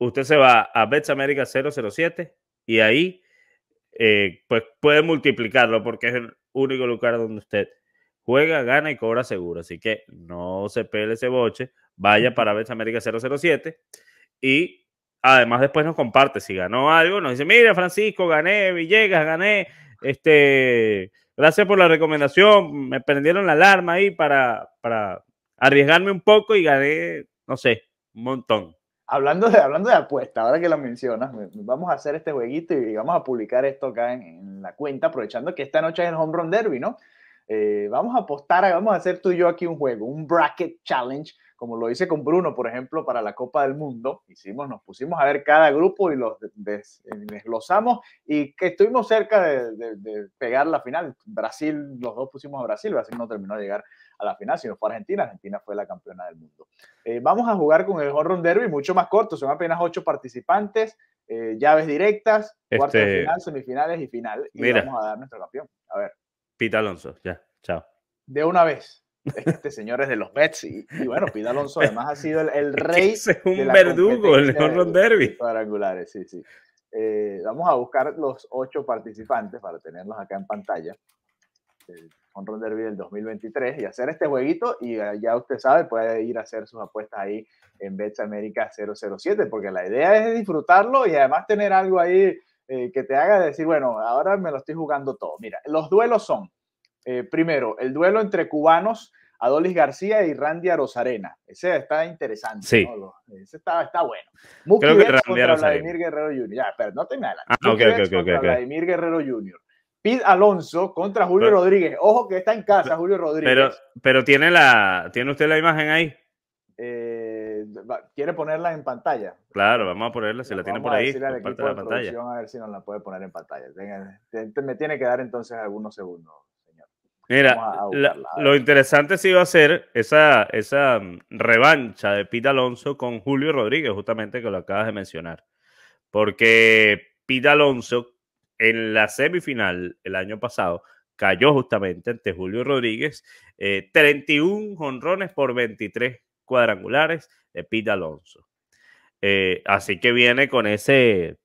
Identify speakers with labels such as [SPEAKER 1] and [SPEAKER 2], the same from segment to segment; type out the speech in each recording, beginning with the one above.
[SPEAKER 1] usted se va a betsamerica América 007 y ahí eh, pues puede multiplicarlo porque es el único lugar donde usted juega, gana y cobra seguro. Así que no se pele ese boche, vaya para betsamerica 007 y además después nos comparte si ganó algo, nos dice, mira Francisco, gané, Villegas, gané, este, gracias por la recomendación, me prendieron la alarma ahí para, para arriesgarme un poco y gané, no sé, un montón
[SPEAKER 2] hablando de, hablando de apuesta, ahora que lo mencionas, vamos a hacer este jueguito y vamos a publicar esto acá en, la cuenta, aprovechando que esta noche es el Home Run Derby, ¿no? Eh, vamos a apostar, vamos a hacer tú y yo aquí un juego, un bracket challenge, como lo hice con Bruno, por ejemplo, para la Copa del Mundo. Hicimos, nos pusimos a ver cada grupo y los desglosamos y que estuvimos cerca de, pegar la final. Brasil, los dos pusimos a Brasil, Brasil no terminó de llegar a la final, sino fue Argentina. Argentina fue la campeona del mundo. Eh, vamos a jugar con el Horror Derby, mucho más corto, son apenas ocho participantes. Eh, llaves directas, cuartos de este final, semifinales y final. Y vamos a dar nuestro campeón. A ver.
[SPEAKER 1] Pita Alonso, ya, chao.
[SPEAKER 2] De una vez. este señor es de los bets y, bueno, Pita Alonso además ha sido el, rey. Es un verdugo, el Derby. Cuadrangulares, sí, sí. Eh, vamos a buscar los ocho participantes para tenerlos acá en pantalla. El Derby del 2023 y hacer este jueguito. Y eh, ya usted sabe, puede ir a hacer sus apuestas ahí en Bets América 007, porque la idea es disfrutarlo y además tener algo ahí eh, que te haga decir, bueno, ahora me lo estoy jugando todo. Mira, los duelos son, eh, primero, el duelo entre cubanos, Adolis García y Randy Arozarena. Ese está interesante. Sí. Ese está, bueno.
[SPEAKER 1] Mookie Creo que contra Vladimir
[SPEAKER 2] Guerrero Jr. Ya, pero no te me adelantes. Ah, Vladimir Guerrero Jr. Pete Alonso contra Julio Rodríguez. Ojo que está en casa Julio Rodríguez. Pero,
[SPEAKER 1] pero tiene, la, tiene usted la imagen ahí.
[SPEAKER 2] Eh, eh, quiere ponerla en pantalla.
[SPEAKER 1] Claro, vamos a ponerla, si la, tiene por ahí, parte de la pantalla.
[SPEAKER 2] A ver si nos la puede poner en pantalla. Me tiene que dar entonces algunos segundos. señor. Mira,
[SPEAKER 1] lo interesante sí va a ser esa, esa mm, revancha de Pete Alonso con Julio Rodríguez, justamente que lo acabas de mencionar. Porque Pete Alonso en la semifinal el año pasado cayó justamente ante Julio Rodríguez, 31 eh, jonrones por 23 cuadrangulares, de Pete Alonso. Eh, así que viene con ese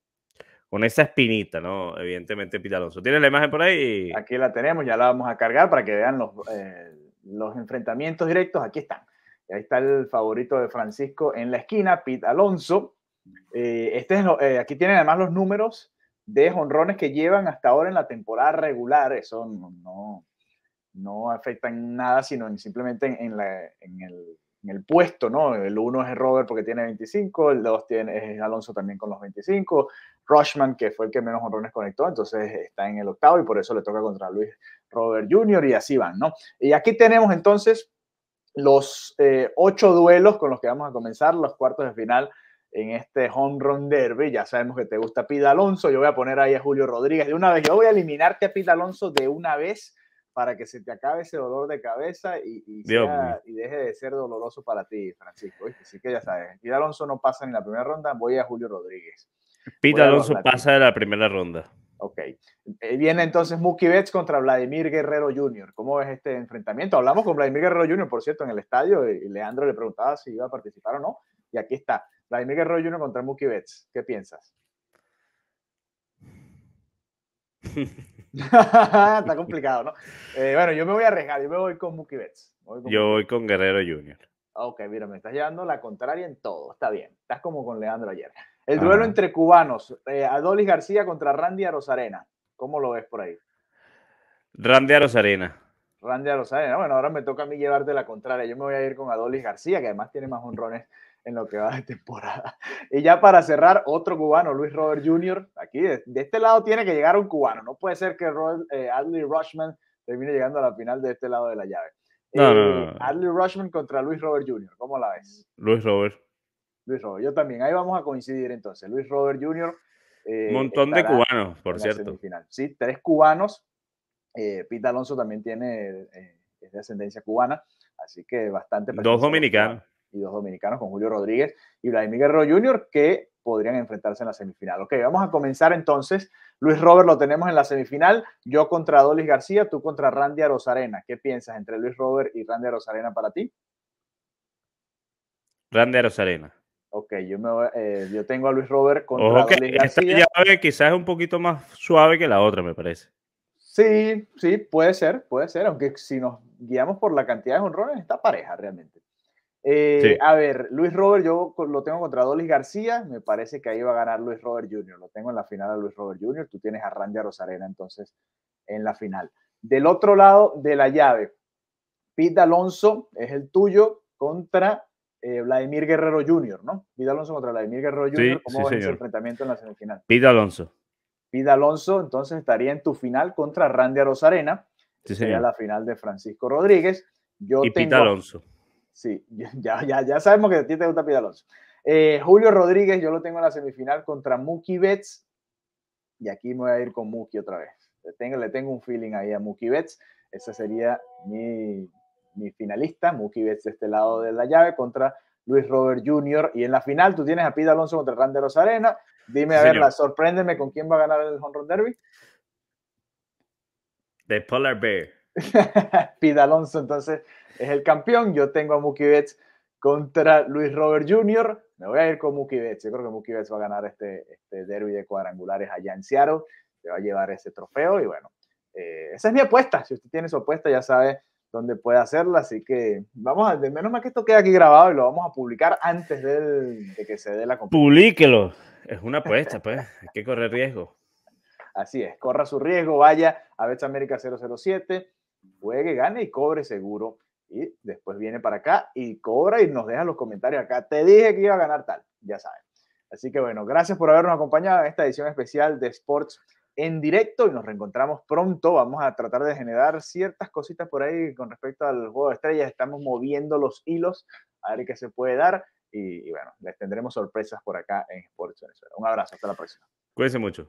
[SPEAKER 1] con esa espinita, ¿no? Evidentemente Pete Alonso. tiene
[SPEAKER 2] la imagen por ahí? Aquí la tenemos, ya la vamos a cargar para que vean los, eh, los enfrentamientos directos. Aquí están. Ahí está el favorito de Francisco en la esquina, Pete Alonso. Eh, este es aquí tienen además los números de jonrones que llevan hasta ahora en la temporada regular. Eso no, no, afecta en nada, sino simplemente en el en el puesto, ¿no? El uno es Robert porque tiene 25, el dos tiene, es Alonso también con los 25, Rushman, que fue el que menos honrones conectó, entonces está en el octavo y por eso le toca contra Luis Robert Jr. y así van, ¿no? Y aquí tenemos entonces los eh, ocho duelos con los que vamos a comenzar los cuartos de final en este home run derby. Ya sabemos que te gusta Pida Alonso, yo voy a poner ahí a Julio Rodríguez de una vez, yo voy a eliminarte a Pida Alonso de una vez para que se te acabe ese dolor de cabeza y, y, deje de ser doloroso para ti, Francisco. Así que ya sabes, Pita Alonso no pasa en la primera ronda, voy a Julio Rodríguez. Pita Alonso pasa
[SPEAKER 1] de la primera ronda. Ok. Eh,
[SPEAKER 2] viene entonces Mookie Betts contra Vladimir Guerrero Jr. ¿Cómo ves este enfrentamiento? Hablamos con Vladimir Guerrero Jr., por cierto, en el estadio eh, y Leandro le preguntaba si iba a participar o no. Y aquí está. Vladimir Guerrero Jr. contra Mookie Betts. ¿Qué piensas? Está complicado, ¿no? Eh, bueno, yo me voy a arriesgar, yo me voy con Mookie Betts. yo
[SPEAKER 1] voy con Guerrero Junior
[SPEAKER 2] Ok, mira, me estás llevando la contraria en todo, está bien. Estás como con Leandro ayer. El duelo entre cubanos, eh, Adolis García contra Randy Arosarena. ¿Cómo lo ves por ahí?
[SPEAKER 1] Randy Arosarena.
[SPEAKER 2] Randy Arosarena. Bueno, ahora me toca a mí llevarte la contraria. Yo me voy a ir con Adolis García, que además tiene más honrones en lo que va de temporada. Y ya para cerrar, otro cubano, Luis Robert Jr. Aquí, de, este lado tiene que llegar un cubano. No puede ser que eh, Adley Rushman termine llegando a la final de este lado de la llave.
[SPEAKER 1] Eh,
[SPEAKER 2] Adley Rushman contra Luis Robert Jr. ¿Cómo la ves? Luis Robert. Luis Robert, yo también. Ahí vamos a coincidir entonces. Luis Robert Jr. Un eh, montón de cubanos, por cierto. Sí, tres cubanos. Pete Alonso también tiene, de ascendencia cubana, así que bastante. Dos
[SPEAKER 1] dominicanos
[SPEAKER 2] y dos dominicanos con Julio Rodríguez y Vladimir Guerrero Jr., que podrían enfrentarse en la semifinal. Ok, vamos a comenzar entonces. Luis Robert lo tenemos en la semifinal. Yo contra Dolis García, tú contra Randy Arozarena. ¿Qué piensas entre Luis Robert y Randy Arozarena para ti?
[SPEAKER 1] Randy Arozarena.
[SPEAKER 2] Ok, yo, eh, yo tengo a Luis Robert contra Ojo García.
[SPEAKER 1] quizás es un poquito más suave que la otra, me parece.
[SPEAKER 2] Sí, sí, puede ser, puede ser, aunque si nos guiamos por la cantidad de honrones, está pareja realmente. Eh, a ver, Luis Robert, yo lo tengo contra Dolis García. Me parece que ahí va a ganar Luis Robert Jr. Lo tengo en la final a Luis Robert Jr. Tú tienes a Randy Rosarena entonces en la final. Del otro lado de la llave, Pete Alonso es el tuyo contra eh, Vladimir Guerrero Jr., ¿no? Pete Alonso contra Vladimir Guerrero Jr. ¿Cómo ese enfrentamiento en la semifinal?
[SPEAKER 1] Pete Alonso.
[SPEAKER 2] Pete Alonso entonces estaría en tu final contra Randy Rosarena. sería la final de Francisco Rodríguez. Yo y tengo... Pete Alonso. Sí, ya, ya, ya sabemos que a ti te gusta Pete Alonso. Eh, Julio Rodríguez, yo lo tengo en la semifinal contra Muki Betts. Y aquí me voy a ir con Muki otra vez. Le tengo, le tengo un feeling ahí a Muki Betts. ese sería mi, finalista. Muki Betts de este lado de la llave contra Luis Robert Jr. Y en la final tú tienes a Pete Alonso contra Randy Rosarena. Dime, a verla, sorpréndeme con quién va a ganar el Run Derby. The Polar Bear. Pete Alonso entonces es el campeón. Yo tengo a Mookie Betts contra Luis Robert Jr. Me voy a ir con Mookie Betts. Yo creo que Mookie Betts va a ganar este, este derby de cuadrangulares allá en Seattle. Se va a llevar ese trofeo y bueno, eh, esa es mi apuesta. Si usted tiene su apuesta, ya sabe dónde puede hacerla. Así que vamos a, de menos mal que esto quede aquí grabado y lo vamos a publicar antes del, de que se dé la competencia.
[SPEAKER 1] Publíquelo. Es una apuesta, pues.
[SPEAKER 2] Hay que correr riesgo. Así es, corra su riesgo, vaya a américa 007 juegue, gane y cobre seguro. Y después viene para acá y cobra y nos deja los comentarios acá. Te dije que iba a ganar tal, ya saben. Así que bueno, gracias por habernos acompañado en esta edición especial de Sports en directo y nos reencontramos pronto. Vamos a tratar de generar ciertas cositas por ahí con respecto al juego de estrellas. Estamos moviendo los hilos a ver qué se puede dar. Y, y bueno, les tendremos sorpresas por acá en Sports Venezuela.
[SPEAKER 1] Un abrazo, hasta la próxima. Cuídense mucho.